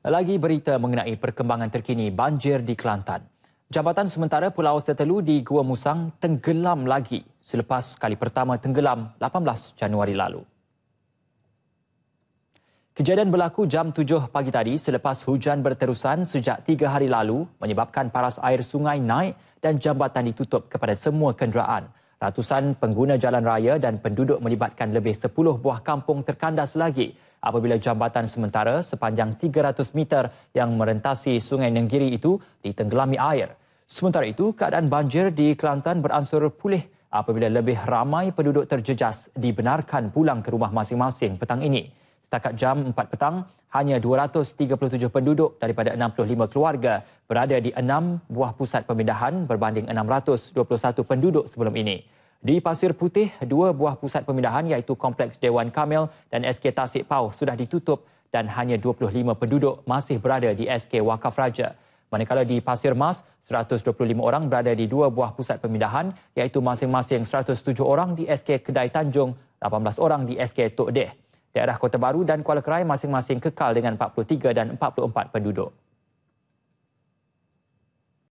Lagi berita mengenai perkembangan terkini banjir di Kelantan. Jabatan sementara Pulau Setelu di Gua Musang tenggelam lagi selepas kali pertama tenggelam 18 Januari lalu. Kejadian berlaku jam 7 pagi tadi selepas hujan berterusan sejak 3 hari lalu menyebabkan paras air sungai naik dan jambatan ditutup kepada semua kenderaan. Ratusan pengguna jalan raya dan penduduk melibatkan lebih 10 buah kampung terkandas lagi apabila jambatan sementara sepanjang 300 meter yang merentasi Sungai Nenggiri itu ditenggelami air. Sementara itu, keadaan banjir di Kelantan beransur pulih apabila lebih ramai penduduk terjejas dibenarkan pulang ke rumah masing-masing petang ini. Setakat jam 4 petang, hanya 237 penduduk daripada 65 keluarga berada di enam buah pusat pemindahan berbanding 621 penduduk sebelum ini. Di Pasir Putih, dua buah pusat pemindahan iaitu Kompleks Dewan Kamil dan SK Tasik Pau sudah ditutup dan hanya 25 penduduk masih berada di SK Wakaf Raja. Manakala di Pasir Mas, 125 orang berada di dua buah pusat pemindahan iaitu masing-masing 107 orang di SK Kedai Tanjung, 18 orang di SK Tok Deh. Daerah Kota Baru dan Kuala Kerai masing-masing kekal dengan 43 dan 44 penduduk.